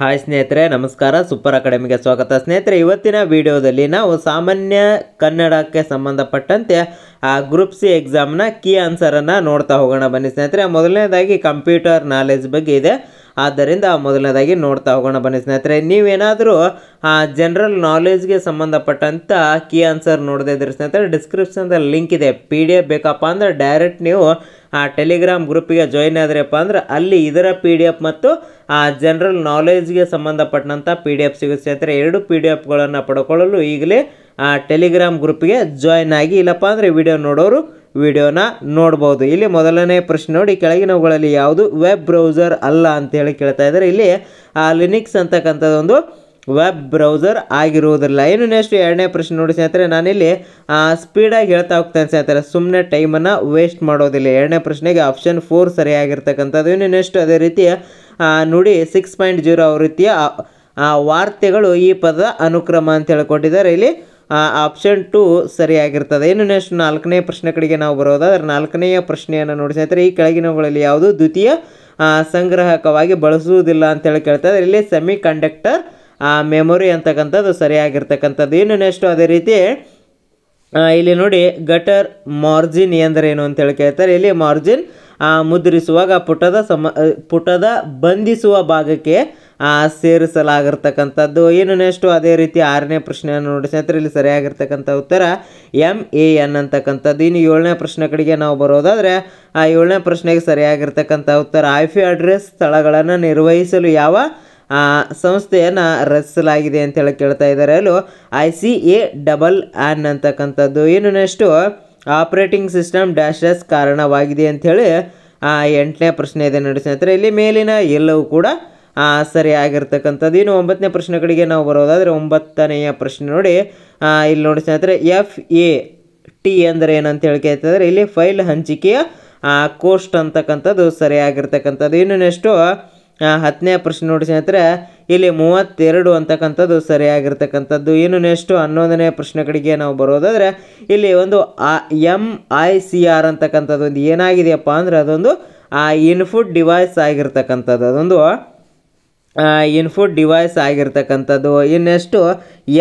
hi ಸ್ನೇಹಿತರೆ ನಮಸ್ಕಾರ super ಅಕಾಡೆಮಿಗೆ ಸ್ವಾಗತ ಸ್ನೇಹಿತರೆ ಇವತ್ತಿನ ವಿಡಿಯೋದಲ್ಲಿ ನಾವು ಸಾಮಾನ್ಯ ಕನ್ನಡಕ್ಕೆ ಸಂಬಂಧಪಟ್ಟಂತೆ ಆ ಗ್ರೂಪ್ ಸಿ ಎಕ್ಸಾಮ್ನ ಕೀ ಆನ್ಸರನ್ನು ನೋಡ್ತಾ ಹೋಗೋಣ ಬನ್ನಿ ಸ್ನೇಹಿತರೆ ಮೊದಲನೇದಾಗಿ ಕಂಪ್ಯೂಟರ್ ನಾಲೆಜ್ ಬಗ್ಗೆ ಇದೆ ಆದ್ದರಿಂದ ಮೊದಲನೇದಾಗಿ ನೋಡ್ತಾ ಹೋಗೋಣ ಬನ್ನಿ ಸ್ನೇಹಿತರೆ ನೀವೇನಾದರೂ ಆ ಜನರಲ್ ನಾಲೆಜ್ಗೆ ಸಂಬಂಧಪಟ್ಟಂಥ ಕೀ ಆನ್ಸರ್ ನೋಡದೇ ಇದ್ರೆ ಸ್ನೇಹಿತರೆ ಡಿಸ್ಕ್ರಿಪ್ಷನ್ದಲ್ಲಿ ಲಿಂಕ್ ಇದೆ ಪಿ ಡಿ ಎಫ್ ಬೇಕಪ್ಪ ಅಂದರೆ ಡೈರೆಕ್ಟ್ ನೀವು ಆ ಟೆಲಿಗ್ರಾಮ್ ಗ್ರೂಪಿಗೆ ಜಾಯ್ನ್ ಆದ್ರಪ್ಪ ಅಂದ್ರೆ ಅಲ್ಲಿ ಇದರ ಪಿ ಡಿ ಎಫ್ ಮತ್ತು ಆ ಜನರಲ್ ನಾಲೆಜ್ಗೆ ಸಂಬಂಧಪಟ್ಟಂಥ ಪಿ ಡಿ ಎಫ್ ಸಿಗುತ್ತೆ ಅಂದರೆ ಎರಡು ಪಿ ಡಿ ಎಫ್ಗಳನ್ನು ಪಡ್ಕೊಳ್ಳಲು ಈಗಲೇ ಆ ಟೆಲಿಗ್ರಾಮ್ ಗ್ರೂಪಿಗೆ ಜಾಯ್ನ್ ಆಗಿ ಇಲ್ಲಪ್ಪ ಅಂದರೆ ವಿಡಿಯೋ ನೋಡೋರು ವಿಡಿಯೋನ ನೋಡ್ಬೋದು ಇಲ್ಲಿ ಮೊದಲನೇ ಪ್ರಶ್ನೆ ನೋಡಿ ಕೆಳಗಿನವುಗಳಲ್ಲಿ ಯಾವುದು ವೆಬ್ ಬ್ರೌಸರ್ ಅಲ್ಲ ಅಂತ ಹೇಳಿ ಕೇಳ್ತಾ ಇದ್ದಾರೆ ಇಲ್ಲಿ ಆ ಲಿನಿಕ್ಸ್ ಅಂತಕ್ಕಂಥದ್ದೊಂದು ವೆಬ್ ಬ್ರೌಸರ್ ಆಗಿರುವುದಿಲ್ಲ ಇನ್ನು ನೆಕ್ಸ್ಟ್ ಎರಡನೇ ಪ್ರಶ್ನೆ ನೋಡಿ ಸ್ನೇಹಿತರೆ ನಾನಿಲ್ಲಿ ಸ್ಪೀಡಾಗಿ ಹೇಳ್ತಾ ಹೋಗ್ತೇನೆ ಸ್ನೇಹಿತರೆ ಸುಮ್ಮನೆ ಟೈಮನ್ನು ವೇಸ್ಟ್ ಮಾಡೋದಿಲ್ಲ ಎರಡನೇ ಪ್ರಶ್ನೆಗೆ ಆಪ್ಷನ್ ಫೋರ್ ಸರಿಯಾಗಿರ್ತಕ್ಕಂಥದ್ದು ಇನ್ನು ನೆಕ್ಸ್ಟ್ ಅದೇ ರೀತಿಯ ನೋಡಿ ಸಿಕ್ಸ್ ಪಾಯಿಂಟ್ ಜೀರೋ ರೀತಿಯ ವಾರ್ತೆಗಳು ಈ ಪದದ ಅನುಕ್ರಮ ಅಂತ ಹೇಳ್ಕೊಟ್ಟಿದ್ದಾರೆ ಇಲ್ಲಿ ಆಪ್ಷನ್ ಟೂ ಸರಿಯಾಗಿರ್ತದೆ ಇನ್ನು ನೆಕ್ಸ್ಟ್ ನಾಲ್ಕನೇ ಪ್ರಶ್ನೆ ಕಡೆಗೆ ನಾವು ಬರೋದಾದ್ರೆ ನಾಲ್ಕನೆಯ ಪ್ರಶ್ನೆಯನ್ನು ನೋಡಿ ಸ್ನೇಹಿತರೆ ಈ ಕೆಳಗಿನವುಗಳಲ್ಲಿ ಯಾವುದು ದ್ವಿತೀಯ ಸಂಗ್ರಹಕವಾಗಿ ಬಳಸುವುದಿಲ್ಲ ಅಂತೇಳಿ ಇದ್ದಾರೆ ಇಲ್ಲಿ ಸೆಮಿ ಕಂಡಕ್ಟರ್ ಆ ಮೆಮೊರಿ ಅಂತಕ್ಕಂಥದ್ದು ಸರಿಯಾಗಿರ್ತಕ್ಕಂಥದ್ದು ಇನ್ನು ನೆಕ್ಸ್ಟ್ ಅದೇ ರೀತಿ ಇಲ್ಲಿ ನೋಡಿ ಗಟರ್ ಮಾರ್ಜಿನ್ ಎಂದರೇನು ಅಂತೇಳಿ ಕೇಳ್ತಾರೆ ಇಲ್ಲಿ ಮಾರ್ಜಿನ್ ಮುದ್ರಿಸುವಾಗ ಪುಟದ ಸಮ ಪುಟದ ಬಂಧಿಸುವ ಭಾಗಕ್ಕೆ ಸೇರಿಸಲಾಗಿರ್ತಕ್ಕಂಥದ್ದು ಏನು ನೆಕ್ಸ್ಟು ಅದೇ ರೀತಿ ಆರನೇ ಪ್ರಶ್ನೆಯನ್ನು ನೋಡಿ ಸ್ನೇಹಿತರೆ ಇಲ್ಲಿ ಸರಿಯಾಗಿರ್ತಕ್ಕಂಥ ಉತ್ತರ ಎಮ್ ಎ ಎನ್ ಅಂತಕ್ಕಂಥದ್ದು ಇನ್ನು ಏಳನೇ ಪ್ರಶ್ನೆ ಕಡೆಗೆ ನಾವು ಬರೋದಾದರೆ ಆ ಏಳನೇ ಪ್ರಶ್ನೆಗೆ ಸರಿಯಾಗಿರ್ತಕ್ಕಂಥ ಉತ್ತರ ಐಫಿ ಅಡ್ರೆಸ್ ಸ್ಥಳಗಳನ್ನು ನಿರ್ವಹಿಸಲು ಯಾವ ಸಂಸ್ಥೆಯನ್ನು ರಚಿಸಲಾಗಿದೆ ಅಂತ ಹೇಳಿ ಕೇಳ್ತಾ ಇದ್ದಾರೆ ಅಲ್ಲೂ ಐ ಸಿ ಎ ಡಬಲ್ ಆನ್ ಅಂತಕ್ಕಂಥದ್ದು ಏನು ನೆಕ್ಸ್ಟು ಆಪ್ರೇಟಿಂಗ್ ಸಿಸ್ಟಮ್ ಡ್ಯಾಶ್ ಕಾರಣವಾಗಿದೆ ಅಂಥೇಳಿ ಎಂಟನೇ ಪ್ರಶ್ನೆ ಇದೆ ನೋಡಿ ಸ್ನೇಹಿತರೆ ಇಲ್ಲಿ ಮೇಲಿನ ಎಲ್ಲವೂ ಕೂಡ ಸರಿಯಾಗಿರ್ತಕ್ಕಂಥದ್ದು ಇನ್ನು ಒಂಬತ್ತನೇ ಪ್ರಶ್ನೆಗಳಿಗೆ ನಾವು ಬರೋದಾದರೆ ಒಂಬತ್ತನೆಯ ಪ್ರಶ್ನೆ ನೋಡಿ ಇಲ್ಲಿ ನೋಡಿ ಸ್ನೇಹಿತರೆ ಎಫ್ ಎ ಟಿ ಅಂದರೆ ಏನಂತ ಹೇಳಿ ಕೇಳ್ತಿದ್ರೆ ಇಲ್ಲಿ ಫೈಲ್ ಹಂಚಿಕೆಯ ಕೋಸ್ಟ್ ಅಂತಕ್ಕಂಥದ್ದು ಸರಿಯಾಗಿರ್ತಕ್ಕಂಥದ್ದು ಇನ್ನು ನೆಕ್ಸ್ಟು ಹತ್ತನೇ ಪ್ರಶ್ನೆ ನೋಡಿ ಸ್ನೇಹಿತರೆ ಇಲ್ಲಿ ಮೂವತ್ತೆರಡು ಅಂತಕ್ಕಂಥದ್ದು ಸರಿಯಾಗಿರ್ತಕ್ಕಂಥದ್ದು ಇನ್ನು ನೆಕ್ಸ್ಟು ಹನ್ನೊಂದನೇ ಪ್ರಶ್ನೆ ಕಡೆಗೆ ನಾವು ಬರೋದಾದರೆ ಇಲ್ಲಿ ಒಂದು ಆ ಎಮ್ ಐ ಸಿ ಆರ್ ಅಂತಕ್ಕಂಥದ್ದು ಒಂದು ಏನಾಗಿದೆಯಪ್ಪ ಅಂದರೆ ಅದೊಂದು ಆ ಇನ್ಫುಟ್ ಡಿವೈಸ್ ಆಗಿರ್ತಕ್ಕಂಥದ್ದು ಅದೊಂದು ಇನ್ಫುಟ್ ಡಿವೈಸ್ ಆಗಿರ್ತಕ್ಕಂಥದ್ದು ಇನ್ನೆಷ್ಟು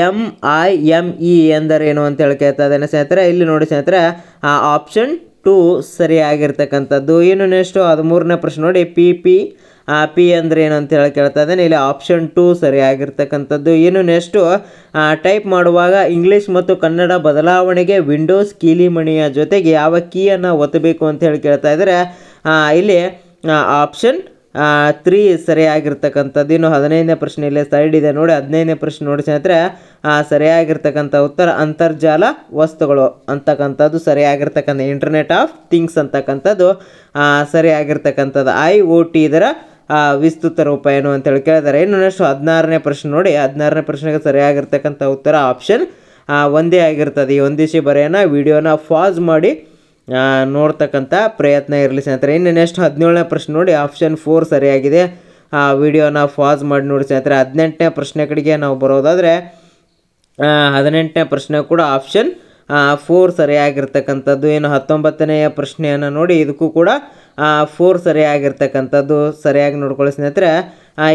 ಎಮ್ ಐ ಎಮ್ ಇ ಎಂದರೇನು ಅಂತೇಳಿ ಕೇಳ್ತಾ ಇದ್ದೇನೆ ಸ್ನೇಹಿತರೆ ಇಲ್ಲಿ ನೋಡಿ ಸ್ನೇಹಿತರೆ ಆ ಆಪ್ಷನ್ ಟು ಸರಿಯಾಗಿರ್ತಕ್ಕಂಥದ್ದು ಇನ್ನು ನೆಕ್ಸ್ಟು ಹದಿಮೂರನೇ ಪ್ರಶ್ನೆ ನೋಡಿ ಪಿ ಪಿ ಪಿ ಅಂದರೆ ಏನು ಅಂತ ಹೇಳಿ ಕೇಳ್ತಾ ಇದ್ದೇನೆ ಇಲ್ಲಿ ಆಪ್ಷನ್ ಟು ಸರಿಯಾಗಿರ್ತಕ್ಕಂಥದ್ದು ಇನ್ನು ನೆಕ್ಸ್ಟು ಟೈಪ್ ಮಾಡುವಾಗ ಇಂಗ್ಲೀಷ್ ಮತ್ತು ಕನ್ನಡ ಬದಲಾವಣೆಗೆ ವಿಂಡೋಸ್ ಕೀಲಿಮಣಿಯ ಜೊತೆಗೆ ಯಾವ ಕೀಯನ್ನು ಒತ್ತಬೇಕು ಅಂತ ಹೇಳಿ ಕೇಳ್ತಾ ಇದ್ದಾರೆ ಇಲ್ಲಿ ಆಪ್ಷನ್ ತ್ರೀ ಸರಿಯಾಗಿರ್ತಕ್ಕಂಥದ್ದು ಇನ್ನು ಹದಿನೈದನೇ ಪ್ರಶ್ನೆ ಇಲ್ಲೇ ಸೈಡ್ ಇದೆ ನೋಡಿ ಹದಿನೈದನೇ ಪ್ರಶ್ನೆ ನೋಡಿ ಸ್ನೇಹಿತರೆ ಸರಿಯಾಗಿರ್ತಕ್ಕಂಥ ಉತ್ತರ ಅಂತರ್ಜಾಲ ವಸ್ತುಗಳು ಅಂತಕ್ಕಂಥದ್ದು ಸರಿಯಾಗಿರ್ತಕ್ಕಂಥ ಇಂಟರ್ನೆಟ್ ಆಫ್ ಥಿಂಗ್ಸ್ ಅಂತಕ್ಕಂಥದ್ದು ಸರಿಯಾಗಿರ್ತಕ್ಕಂಥದ್ದು ಐ ಓ ಟಿ ಇದರ ವಿಸ್ತೃತ ರೂಪ ಏನು ಅಂತೇಳಿ ಕೇಳಿದ್ದಾರೆ ಇನ್ನು ನೆಕ್ಸ್ಟ್ ಹದಿನಾರನೇ ಪ್ರಶ್ನೆ ನೋಡಿ ಹದಿನಾರನೇ ಪ್ರಶ್ನೆಗೆ ಸರಿಯಾಗಿರ್ತಕ್ಕಂಥ ಉತ್ತರ ಆಪ್ಷನ್ ಒಂದೇ ಆಗಿರ್ತದೆ ಈ ಒಂದಿಸಿ ಬರೆಯೋಣ ವಿಡಿಯೋನ ಫಾಸ್ ಮಾಡಿ ನೋಡ್ತಕ್ಕಂಥ ಪ್ರಯತ್ನ ಇರಲಿ ಸ್ನೇಹಿತರೆ ಇನ್ನು ನೆಕ್ಸ್ಟ್ ಹದಿನೇಳನೇ ಪ್ರಶ್ನೆ ನೋಡಿ ಆಪ್ಷನ್ ಫೋರ್ ಸರಿಯಾಗಿದೆ ಆ ವಿಡಿಯೋನ ಫಾಸ್ ಮಾಡಿ ನೋಡಿ ಸ್ನೇಹಿತರೆ ಹದಿನೆಂಟನೇ ಪ್ರಶ್ನೆ ಕಡೆಗೆ ನಾವು ಬರೋದಾದರೆ ಹದಿನೆಂಟನೇ ಪ್ರಶ್ನೆ ಕೂಡ ಆಪ್ಷನ್ ಫೋರ್ ಸರಿಯಾಗಿರ್ತಕ್ಕಂಥದ್ದು ಏನು ಹತ್ತೊಂಬತ್ತನೆಯ ಪ್ರಶ್ನೆಯನ್ನು ನೋಡಿ ಇದಕ್ಕೂ ಕೂಡ ಫೋರ್ ಸರಿಯಾಗಿರ್ತಕ್ಕಂಥದ್ದು ಸರಿಯಾಗಿ ನೋಡ್ಕೊಳ್ಳಿ ಸ್ನೇಹಿತರೆ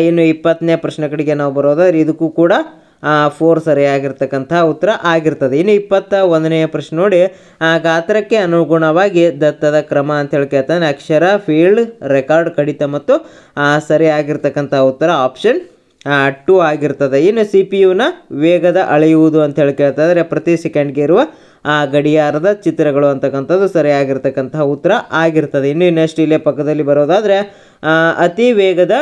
ಇನ್ನು ಇಪ್ಪತ್ತನೇ ಪ್ರಶ್ನೆ ಕಡೆಗೆ ನಾವು ಬರೋದಾದ್ರೆ ಇದಕ್ಕೂ ಕೂಡ ಫೋರ್ ಸರಿಯಾಗಿರ್ತಕ್ಕಂಥ ಉತ್ತರ ಆಗಿರ್ತದೆ ಇನ್ನು ಇಪ್ಪತ್ತ ಒಂದನೆಯ ಪ್ರಶ್ನೆ ನೋಡಿ ಗಾತ್ರಕ್ಕೆ ಅನುಗುಣವಾಗಿ ದತ್ತದ ಕ್ರಮ ಅಂತ ಹೇಳಿ ಕೇಳ್ತಾನೆ ಅಕ್ಷರ ಫೀಲ್ಡ್ ರೆಕಾರ್ಡ್ ಕಡಿತ ಮತ್ತು ಸರಿಯಾಗಿರ್ತಕ್ಕಂಥ ಉತ್ತರ ಆಪ್ಷನ್ ಟು ಆಗಿರ್ತದೆ ಇನ್ನು ಸಿ ಪಿ ಯುನ ವೇಗದ ಅಳೆಯುವುದು ಅಂತ ಹೇಳಿ ಕೇಳ್ತಾ ಪ್ರತಿ ಸೆಕೆಂಡ್ಗೆ ಇರುವ ಆ ಗಡಿಯಾರದ ಚಿತ್ರಗಳು ಅಂತಕ್ಕಂಥದ್ದು ಸರಿಯಾಗಿರ್ತಕ್ಕಂತಹ ಉತ್ತರ ಆಗಿರ್ತದೆ ಇನ್ನು ನೆಕ್ಸ್ಟ್ ಇಲ್ಲೇ ಪಕ್ಕದಲ್ಲಿ ಬರೋದಾದರೆ ಅತಿ ವೇಗದ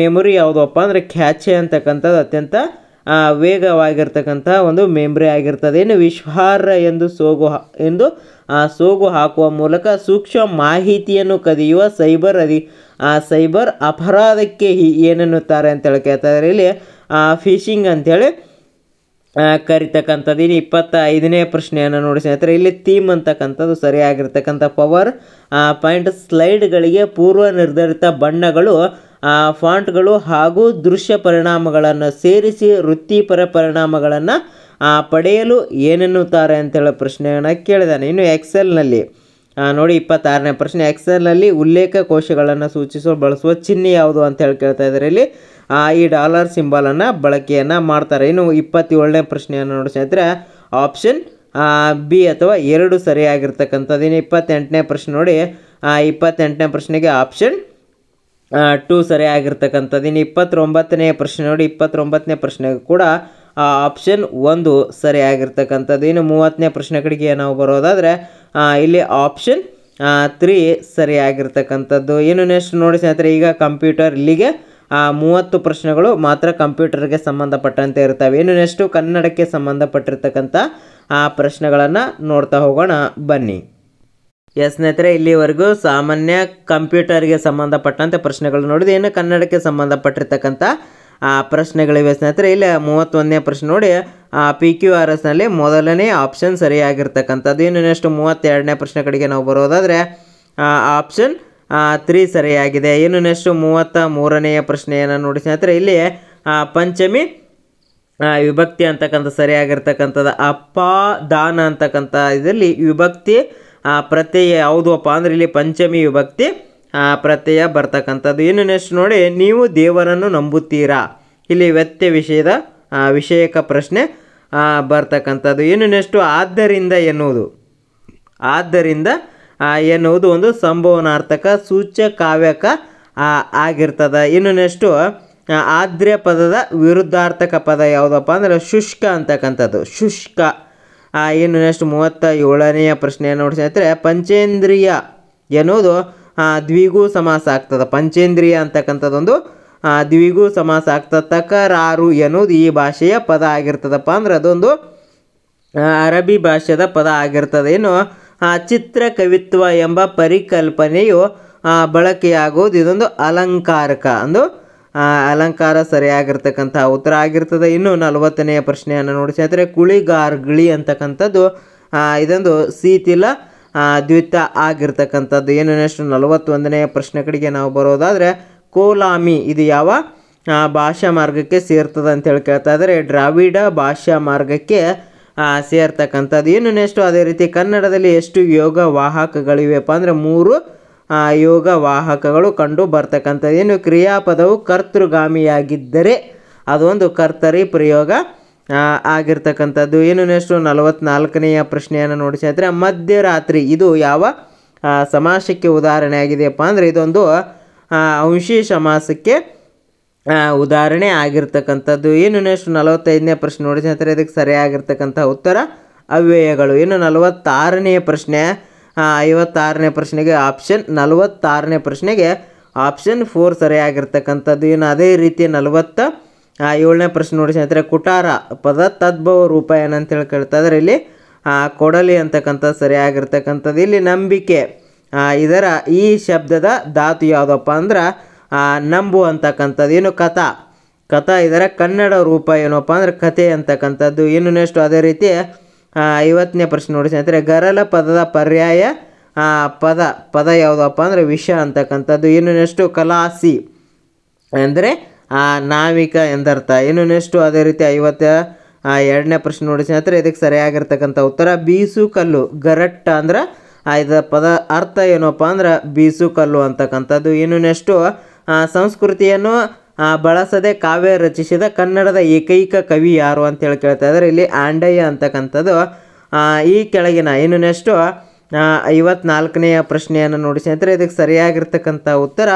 ಮೆಮೊರಿ ಯಾವುದಪ್ಪ ಅಂದರೆ ಖ್ಯಾಚೆ ಅಂತಕ್ಕಂಥದ್ದು ಅತ್ಯಂತ ವೇಗವಾಗಿರ್ತಕ್ಕಂಥ ಒಂದು ಮೆಮ್ರಿ ಆಗಿರ್ತದೆ ಇನ್ನು ವಿಶ್ವಾರ ಎಂದು ಸೋಗು ಎಂದು ಸೋಗು ಹಾಕುವ ಮೂಲಕ ಸೂಕ್ಷ್ಮ ಮಾಹಿತಿಯನ್ನು ಕದಿಯುವ ಸೈಬರ್ ಅದಿ ಸೈಬರ್ ಅಪರಾಧಕ್ಕೆ ಏನನ್ನುತ್ತಾರೆ ಅಂತೇಳಿ ಕೇಳ್ತಾ ಇಲ್ಲಿ ಫಿಶಿಂಗ್ ಅಂಥೇಳಿ ಕರಿತಕ್ಕಂಥದ್ದು ಇನ್ನು ಇಪ್ಪತ್ತ ಐದನೇ ಪ್ರಶ್ನೆಯನ್ನು ನೋಡಿ ಸ್ನೇಹಿತರೆ ಇಲ್ಲಿ ಥೀಮ್ ಅಂತಕ್ಕಂಥದ್ದು ಸರಿಯಾಗಿರ್ತಕ್ಕಂಥ ಪವರ್ ಪಾಯಿಂಟ್ ಸ್ಲೈಡ್ಗಳಿಗೆ ಪೂರ್ವ ನಿರ್ಧರಿತ ಬಣ್ಣಗಳು ಫಾಂಟ್ಗಳು ಹಾಗೂ ದೃಶ್ಯ ಪರಿಣಾಮಗಳನ್ನು ಸೇರಿಸಿ ವೃತ್ತಿಪರ ಪರಿಣಾಮಗಳನ್ನು ಪಡೆಯಲು ಏನೆನ್ನುತ್ತಾರೆ ಅಂತೇಳಿ ಪ್ರಶ್ನೆಯನ್ನು ಕೇಳಿದಾನೆ ಇನ್ನು ಎಕ್ಸೆಲ್ನಲ್ಲಿ ನೋಡಿ ಇಪ್ಪತ್ತಾರನೇ ಪ್ರಶ್ನೆ ಎಕ್ಸೆಲ್ನಲ್ಲಿ ಉಲ್ಲೇಖ ಕೋಶಗಳನ್ನು ಸೂಚಿಸುವ ಬಳಸುವ ಚಿಹ್ನೆ ಯಾವುದು ಅಂತ ಹೇಳಿ ಕೇಳ್ತಾ ಇದ್ದಾರೆ ಇಲ್ಲಿ ಈ ಡಾಲರ್ ಸಿಂಬಲನ್ನು ಬಳಕೆಯನ್ನು ಮಾಡ್ತಾರೆ ಇನ್ನು ಇಪ್ಪತ್ತೇಳನೇ ಪ್ರಶ್ನೆಯನ್ನು ನೋಡಿ ಸ್ನೇಹಿತರೆ ಆಪ್ಷನ್ ಬಿ ಅಥವಾ ಎರಡು ಸರಿಯಾಗಿರ್ತಕ್ಕಂಥದ್ದು ಇನ್ನು ಇಪ್ಪತ್ತೆಂಟನೇ ಪ್ರಶ್ನೆ ನೋಡಿ ಇಪ್ಪತ್ತೆಂಟನೇ ಪ್ರಶ್ನೆಗೆ ಆಪ್ಷನ್ ಸರಿ ಆಗಿರ್ತಕ್ಕಂಥದ್ದು ಇನ್ನು ಇಪ್ಪತ್ತೊಂಬತ್ತನೇ ಪ್ರಶ್ನೆ ನೋಡಿ ಇಪ್ಪತ್ತೊಂಬತ್ತನೇ ಪ್ರಶ್ನೆಗೆ ಕೂಡ ಆಪ್ಷನ್ ಒಂದು ಸರಿಯಾಗಿರ್ತಕ್ಕಂಥದ್ದು ಇನ್ನು ಮೂವತ್ತನೇ ಪ್ರಶ್ನೆ ಕಡೆಗೆ ನಾವು ಬರೋದಾದರೆ ಇಲ್ಲಿ ಆಪ್ಷನ್ ತ್ರೀ ಸರಿಯಾಗಿರ್ತಕ್ಕಂಥದ್ದು ಏನು ನೆಕ್ಸ್ಟ್ ನೋಡಿ ಸ್ನೇಹಿತರೆ ಈಗ ಕಂಪ್ಯೂಟರ್ ಇಲ್ಲಿಗೆ ಆ ಮೂವತ್ತು ಪ್ರಶ್ನೆಗಳು ಮಾತ್ರ ಕಂಪ್ಯೂಟರ್ಗೆ ಸಂಬಂಧಪಟ್ಟಂತೆ ಇರ್ತವೆ ಇನ್ನು ನೆಕ್ಸ್ಟು ಕನ್ನಡಕ್ಕೆ ಸಂಬಂಧಪಟ್ಟಿರ್ತಕ್ಕಂಥ ಆ ಪ್ರಶ್ನೆಗಳನ್ನು ನೋಡ್ತಾ ಹೋಗೋಣ ಬನ್ನಿ ಎಸ್ ಸ್ನೇಹಿತರೆ ಇಲ್ಲಿವರೆಗೂ ಸಾಮಾನ್ಯ ಕಂಪ್ಯೂಟರ್ಗೆ ಸಂಬಂಧಪಟ್ಟಂತೆ ಪ್ರಶ್ನೆಗಳು ನೋಡಿದೆ ಏನು ಕನ್ನಡಕ್ಕೆ ಸಂಬಂಧಪಟ್ಟಿರ್ತಕ್ಕಂಥ ಆ ಪ್ರಶ್ನೆಗಳಿವೆ ಸ್ನೇಹಿತರೆ ಇಲ್ಲಿ ಮೂವತ್ತೊಂದನೇ ಪ್ರಶ್ನೆ ನೋಡಿ ಪಿ ಕ್ಯೂ ಆರ್ ಎಸ್ನಲ್ಲಿ ಮೊದಲನೇ ಆಪ್ಷನ್ ಸರಿಯಾಗಿರ್ತಕ್ಕಂಥದ್ದು ಇನ್ನು ನೆಕ್ಸ್ಟ್ ಮೂವತ್ತೆರಡನೇ ಪ್ರಶ್ನೆ ಕಡೆಗೆ ನಾವು ಬರೋದಾದರೆ ಆಪ್ಷನ್ ತ್ರೀ ಸರಿಯಾಗಿದೆ ಇನ್ನು ನೆಕ್ಸ್ಟು ಮೂವತ್ತ ಮೂರನೆಯ ಪ್ರಶ್ನೆಯನ್ನು ನೋಡಿ ಸ್ನೇಹಿತರೆ ಇಲ್ಲಿ ಪಂಚಮಿ ವಿಭಕ್ತಿ ಅಂತಕ್ಕಂಥ ಸರಿಯಾಗಿರ್ತಕ್ಕಂಥದ್ದು ಅಪ್ಪ ದಾನ ಅಂತಕ್ಕಂಥ ಇದರಲ್ಲಿ ವಿಭಕ್ತಿ ಪ್ರತ್ಯಯ ಅಪ್ಪ ಅಂದರೆ ಇಲ್ಲಿ ಪಂಚಮಿ ವಿಭಕ್ತಿ ಪ್ರತ್ಯಯ ಬರ್ತಕ್ಕಂಥದ್ದು ಇನ್ನು ನೆಕ್ಸ್ಟ್ ನೋಡಿ ನೀವು ದೇವರನ್ನು ನಂಬುತ್ತೀರಾ ಇಲ್ಲಿ ವ್ಯತ್ಯ ವಿಷಯದ ವಿಷಯಕ ಪ್ರಶ್ನೆ ಬರ್ತಕ್ಕಂಥದ್ದು ಇನ್ನು ನೆಕ್ಸ್ಟು ಆದ್ದರಿಂದ ಎನ್ನುವುದು ಆದ್ದರಿಂದ ಎನ್ನುವುದು ಒಂದು ಸಂಭವನಾರ್ಥಕ ಸೂಚ್ಯ ಕಾವ್ಯಕ ಆಗಿರ್ತದೆ ಇನ್ನು ನೆಕ್ಸ್ಟು ಆದ್ರ್ಯ ಪದದ ವಿರುದ್ಧಾರ್ಥಕ ಪದ ಯಾವುದಪ್ಪ ಅಂದರೆ ಶುಷ್ಕ ಅಂತಕ್ಕಂಥದ್ದು ಶುಷ್ಕ ಇನ್ನು ನೆಕ್ಸ್ಟ್ ಮೂವತ್ತ ಏಳನೆಯ ಪ್ರಶ್ನೆ ನೋಡಿ ಸ್ನೇಹಿತರೆ ಪಂಚೇಂದ್ರಿಯ ಎನ್ನುವುದು ದ್ವಿಗೂ ಸಮಾಸ ಆಗ್ತದೆ ಪಂಚೇಂದ್ರಿಯ ಅಂತಕ್ಕಂಥದ್ದೊಂದು ದ್ವಿಗು ಸಮಾಸ ಆಗ್ತದೆ ತಕರಾರು ಎನ್ನುವುದು ಈ ಭಾಷೆಯ ಪದ ಆಗಿರ್ತದಪ್ಪ ಅಂದ್ರೆ ಅದೊಂದು ಅರಬಿ ಭಾಷೆಯ ಪದ ಆಗಿರ್ತದೆ ಇನ್ನು ಆ ಚಿತ್ರ ಕವಿತ್ವ ಎಂಬ ಪರಿಕಲ್ಪನೆಯು ಬಳಕೆಯಾಗುವುದು ಇದೊಂದು ಅಲಂಕಾರಕ ಅಂದು ಅಲಂಕಾರ ಸರಿಯಾಗಿರ್ತಕ್ಕಂಥ ಉತ್ತರ ಆಗಿರ್ತದೆ ಇನ್ನು ನಲವತ್ತನೆಯ ಪ್ರಶ್ನೆಯನ್ನು ನೋಡಿ ಸ್ನೇಹಿತರೆ ಕುಳಿಗಾರ್ಗಿಳಿ ಅಂತಕ್ಕಂಥದ್ದು ಇದೊಂದು ಸೀತಿಲ ದ್ವಿತ ಆಗಿರ್ತಕ್ಕಂಥದ್ದು ಏನು ನೆಕ್ಸ್ಟ್ ನಲವತ್ತೊಂದನೆಯ ಪ್ರಶ್ನೆ ಕಡೆಗೆ ನಾವು ಬರೋದಾದರೆ ಕೋಲಾಮಿ ಇದು ಯಾವ ಭಾಷಾ ಮಾರ್ಗಕ್ಕೆ ಸೇರ್ತದೆ ಅಂತ ಹೇಳಿ ಕೇಳ್ತಾ ಇದ್ದಾರೆ ದ್ರಾವಿಡ ಭಾಷಾ ಮಾರ್ಗಕ್ಕೆ ಸೇರ್ತಕ್ಕಂಥದ್ದು ಏನು ನೆಕ್ಸ್ಟು ಅದೇ ರೀತಿ ಕನ್ನಡದಲ್ಲಿ ಎಷ್ಟು ಯೋಗ ವಾಹಕಗಳಿವೆಪ್ಪ ಅಂದರೆ ಮೂರು ಯೋಗ ವಾಹಕಗಳು ಕಂಡು ಬರ್ತಕ್ಕಂಥದ್ದು ಏನು ಕ್ರಿಯಾಪದವು ಕರ್ತೃಗಾಮಿಯಾಗಿದ್ದರೆ ಅದೊಂದು ಕರ್ತರಿ ಪ್ರಯೋಗ ಆಗಿರ್ತಕ್ಕಂಥದ್ದು ಏನು ನೆಕ್ಸ್ಟು ನಲವತ್ತ್ನಾಲ್ಕನೆಯ ಪ್ರಶ್ನೆಯನ್ನು ನೋಡಿ ಮಧ್ಯರಾತ್ರಿ ಇದು ಯಾವ ಸಮಾಸಕ್ಕೆ ಉದಾಹರಣೆ ಆಗಿದೆಯಪ್ಪ ಅಂದರೆ ಇದೊಂದು ಅಂಶಿ ಸಮಾಸಕ್ಕೆ ಉದಾಹರಣೆ ಆಗಿರ್ತಕ್ಕಂಥದ್ದು ಏನು ನೆಕ್ಸ್ಟ್ ನಲವತ್ತೈದನೇ ಪ್ರಶ್ನೆ ನೋಡಿ ಸ್ನೇಹಿತರೆ ಇದಕ್ಕೆ ಸರಿಯಾಗಿರ್ತಕ್ಕಂಥ ಉತ್ತರ ಅವ್ಯಯಗಳು ಇನ್ನು ನಲವತ್ತಾರನೆಯ ಪ್ರಶ್ನೆ ಐವತ್ತಾರನೇ ಪ್ರಶ್ನೆಗೆ ಆಪ್ಷನ್ ನಲವತ್ತಾರನೇ ಪ್ರಶ್ನೆಗೆ ಆಪ್ಷನ್ ಫೋರ್ ಸರಿಯಾಗಿರ್ತಕ್ಕಂಥದ್ದು ಏನು ಅದೇ ರೀತಿ ನಲವತ್ತ ಏಳನೇ ಪ್ರಶ್ನೆ ನೋಡಿ ಸ್ನೇಹಿತರೆ ಕುಟಾರ ಪದ ತದ್ಭವ ರೂಪ ಏನಂತೇಳಿ ಕೇಳ್ತಾ ಇದ್ದಾರೆ ಇಲ್ಲಿ ಕೊಡಲಿ ಅಂತಕ್ಕಂಥದ್ದು ಸರಿಯಾಗಿರ್ತಕ್ಕಂಥದ್ದು ಇಲ್ಲಿ ನಂಬಿಕೆ ಇದರ ಈ ಶಬ್ದದ ಧಾತು ಯಾವುದಪ್ಪ ಅಂದ್ರೆ ನಂಬು ಅಂತಕ್ಕಂಥದ್ದು ಏನು ಕಥಾ ಕಥಾ ಇದರ ಕನ್ನಡ ರೂಪ ಏನಪ್ಪ ಅಂದ್ರೆ ಕಥೆ ಅಂತಕ್ಕಂಥದ್ದು ಇನ್ನು ನೆಕ್ಸ್ಟು ಅದೇ ರೀತಿ ಐವತ್ತನೇ ಪ್ರಶ್ನೆ ನೋಡಿ ಸ್ನೇಹಿತರೆ ಗರಳ ಪದದ ಪರ್ಯಾಯ ಪದ ಪದ ಯಾವುದಪ್ಪ ಅಂದರೆ ವಿಷ ಅಂತಕ್ಕಂಥದ್ದು ಇನ್ನು ನೆಕ್ಸ್ಟು ಕಲಾಸಿ ಅಂದರೆ ನಾವಿಕ ಎಂದರ್ಥ ಇನ್ನು ನೆಕ್ಸ್ಟು ಅದೇ ರೀತಿ ಐವತ್ತ ಎರಡನೇ ಪ್ರಶ್ನೆ ನೋಡಿ ಸ್ನೇಹಿತರೆ ಇದಕ್ಕೆ ಸರಿಯಾಗಿರ್ತಕ್ಕಂಥ ಉತ್ತರ ಬೀಸು ಕಲ್ಲು ಗರಟ್ಟ ಅಂದ್ರೆ ಇದರ ಪದ ಅರ್ಥ ಏನಪ್ಪ ಅಂದ್ರೆ ಬೀಸು ಕಲ್ಲು ಅಂತಕ್ಕಂಥದ್ದು ಇನ್ನು ನೆಕ್ಸ್ಟು ಸಂಸ್ಕೃತಿಯನ್ನು ಬಳಸದೆ ಕಾವ್ಯ ರಚಿಸಿದ ಕನ್ನಡದ ಏಕೈಕ ಕವಿ ಯಾರು ಅಂತೇಳಿ ಕೇಳ್ತಾ ಇದ್ದಾರೆ ಇಲ್ಲಿ ಆಂಡಯ್ಯ ಅಂತಕ್ಕಂಥದ್ದು ಈ ಕೆಳಗಿನ ಇನ್ನು ನೆಕ್ಸ್ಟು ಐವತ್ನಾಲ್ಕನೆಯ ಪ್ರಶ್ನೆಯನ್ನು ನೋಡಿಸಿ ಸ್ನೇಹಿತರೆ ಇದಕ್ಕೆ ಸರಿಯಾಗಿರ್ತಕ್ಕಂಥ ಉತ್ತರ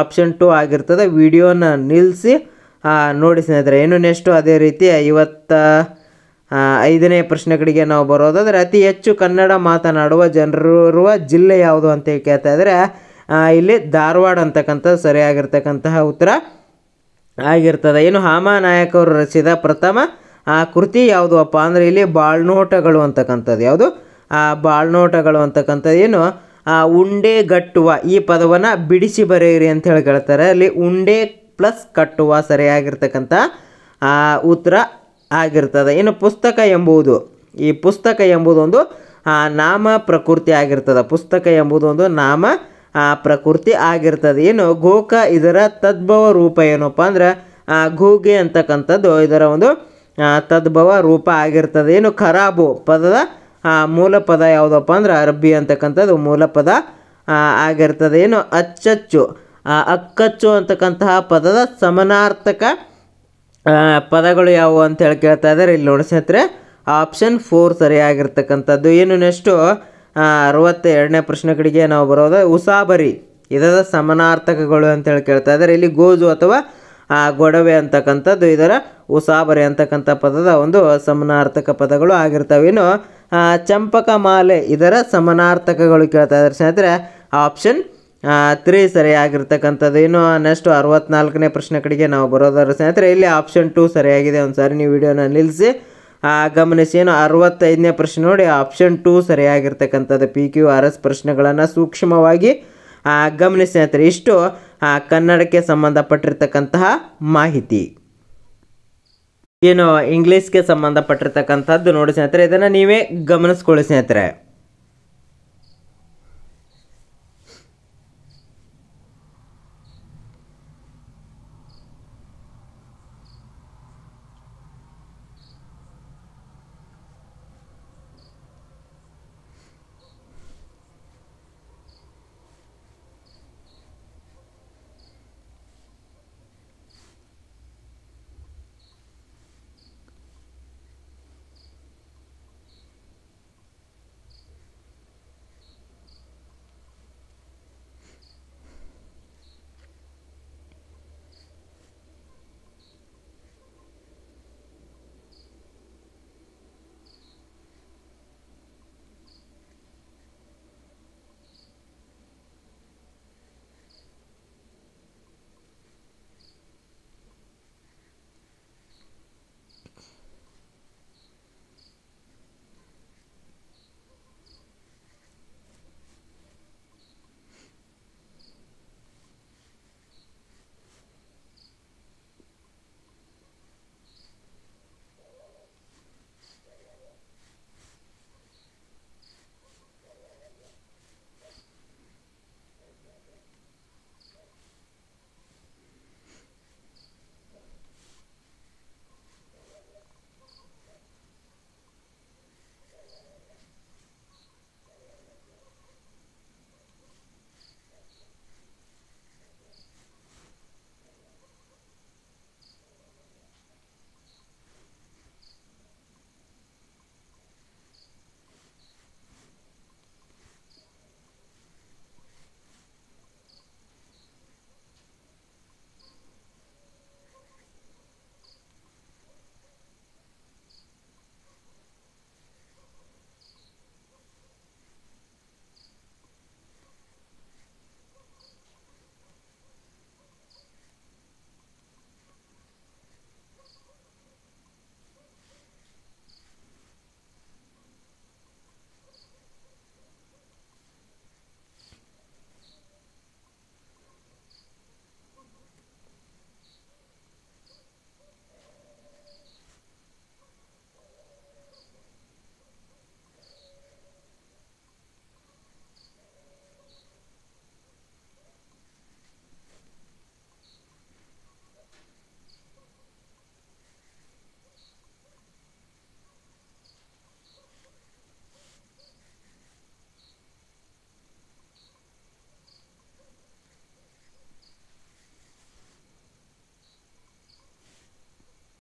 ಆಪ್ಷನ್ ಟು ಆಗಿರ್ತದೆ ವಿಡಿಯೋನ ನಿಲ್ಲಿಸಿ ನೋಡಿ ಸ್ನೇಹಿತರೆ ಇನ್ನು ನೆಕ್ಸ್ಟು ಅದೇ ರೀತಿ ಐವತ್ತ ಐದನೇ ಪ್ರಶ್ನೆಗಳಿಗೆ ನಾವು ಬರೋದಾದರೆ ಅತಿ ಹೆಚ್ಚು ಕನ್ನಡ ಮಾತನಾಡುವ ಜನರಿರುವ ಜಿಲ್ಲೆ ಯಾವುದು ಅಂತ ಕೇಳ್ತಾ ಇದ್ದರೆ ಇಲ್ಲಿ ಧಾರವಾಡ ಅಂತಕ್ಕಂಥ ಸರಿಯಾಗಿರ್ತಕ್ಕಂತಹ ಉತ್ತರ ಆಗಿರ್ತದೆ ಏನು ಹಾಮಾನಾಯಕ್ ಅವರು ರಚಿಸಿದ ಪ್ರಥಮ ಆ ಕೃತಿ ಯಾವುದಪ್ಪ ಅಂದರೆ ಇಲ್ಲಿ ಬಾಳ್ನೋಟಗಳು ಅಂತಕ್ಕಂಥದ್ದು ಯಾವುದು ಆ ಬಾಳ್ನೋಟಗಳು ಅಂತಕ್ಕಂಥದ್ದು ಏನು ಆ ಉಂಡೆ ಗಟ್ಟುವ ಈ ಪದವನ್ನು ಬಿಡಿಸಿ ಬರೆಯಿರಿ ಅಂತ ಹೇಳಿ ಕೇಳ್ತಾರೆ ಅಲ್ಲಿ ಉಂಡೆ ಪ್ಲಸ್ ಕಟ್ಟುವ ಸರಿಯಾಗಿರ್ತಕ್ಕಂಥ ಉತ್ತರ ಆಗಿರ್ತದೆ ಇನ್ನು ಪುಸ್ತಕ ಎಂಬುದು ಈ ಪುಸ್ತಕ ಎಂಬುದೊಂದು ನಾಮ ಪ್ರಕೃತಿ ಆಗಿರ್ತದೆ ಪುಸ್ತಕ ಎಂಬುದೊಂದು ನಾಮ ಆ ಪ್ರಕೃತಿ ಆಗಿರ್ತದೆ ಏನು ಗೋಕ ಇದರ ತದ್ಭವ ರೂಪ ಏನಪ್ಪ ಅಂದ್ರೆ ಘೂಗೆ ಅಂತಕ್ಕಂಥದ್ದು ಇದರ ಒಂದು ತದ್ಭವ ರೂಪ ಆಗಿರ್ತದೆ ಏನು ಖರಾಬು ಪದದ ಮೂಲ ಪದ ಯಾವುದಪ್ಪ ಅಂದ್ರೆ ಅರಬ್ಬಿ ಅಂತಕ್ಕಂಥದ್ದು ಮೂಲ ಪದ ಆಗಿರ್ತದೆ ಏನು ಅಚ್ಚಚ್ಚು ಅಕ್ಕಚ್ಚು ಅಂತಕ್ಕಂತಹ ಪದದ ಸಮನಾರ್ಥಕ ಪದಗಳು ಯಾವುವು ಅಂತ ಹೇಳಿ ಕೇಳ್ತಾ ಇದ್ದಾರೆ ಇಲ್ಲಿ ನೋಡಿ ಆಪ್ಷನ್ ಫೋರ್ ಸರಿಯಾಗಿರ್ತಕ್ಕಂಥದ್ದು ಏನು ನೆಕ್ಸ್ಟು ಅರವತ್ತ ಎರಡನೇ ಪ್ರಶ್ನೆ ಕಡೆಗೆ ನಾವು ಬರೋದು ಉಸಾಬರಿ ಇದರ ಸಮನಾರ್ಥಕಗಳು ಅಂತೇಳಿ ಕೇಳ್ತಾ ಇದ್ದಾರೆ ಇಲ್ಲಿ ಗೋಜು ಅಥವಾ ಗೊಡವೆ ಅಂತಕ್ಕಂಥದ್ದು ಇದರ ಉಸಾಬರಿ ಅಂತಕ್ಕಂಥ ಪದದ ಒಂದು ಸಮನಾರ್ಥಕ ಪದಗಳು ಆಗಿರ್ತವೆ ಇನ್ನು ಚಂಪಕ ಮಾಲೆ ಇದರ ಸಮನಾರ್ಥಕಗಳು ಕೇಳ್ತಾ ಇದ್ದಾರೆ ಸ್ನೇಹಿತರೆ ಆಪ್ಷನ್ ತ್ರೀ ಸರಿಯಾಗಿರ್ತಕ್ಕಂಥದ್ದು ಇನ್ನು ನೆಕ್ಸ್ಟ್ ಅರವತ್ತ್ನಾಲ್ಕನೇ ಪ್ರಶ್ನೆ ಕಡೆಗೆ ನಾವು ಬರೋದಾದ್ರೆ ಸ್ನೇಹಿತರೆ ಇಲ್ಲಿ ಆಪ್ಷನ್ ಟೂ ಸರಿಯಾಗಿದೆ ಒಂದು ಸಾರಿ ನೀವು ವಿಡಿಯೋನ ನಿಲ್ಲಿಸಿ ಗಮನಿಸಿ ಏನು ಅರವತ್ತೈದನೇ ಪ್ರಶ್ನೆ ನೋಡಿ ಆಪ್ಷನ್ ಟು ಸರಿಯಾಗಿರ್ತಕ್ಕಂಥದ್ದು ಪಿ ಕ್ಯೂ ಆರ್ ಎಸ್ ಪ್ರಶ್ನೆಗಳನ್ನು ಸೂಕ್ಷ್ಮವಾಗಿ ಗಮನಿಸಿ ಅಂತಾರೆ ಇಷ್ಟು ಕನ್ನಡಕ್ಕೆ ಸಂಬಂಧಪಟ್ಟಿರ್ತಕ್ಕಂತಹ ಮಾಹಿತಿ ಏನು ಇಂಗ್ಲೀಷ್ಗೆ ಸಂಬಂಧಪಟ್ಟಿರ್ತಕ್ಕಂಥದ್ದು ನೋಡಿ ಸ್ನೇಹಿತರೆ ಇದನ್ನು ನೀವೇ ಗಮನಿಸ್ಕೊಳ್ಳಿ ಸ್ನೇಹಿತರೆ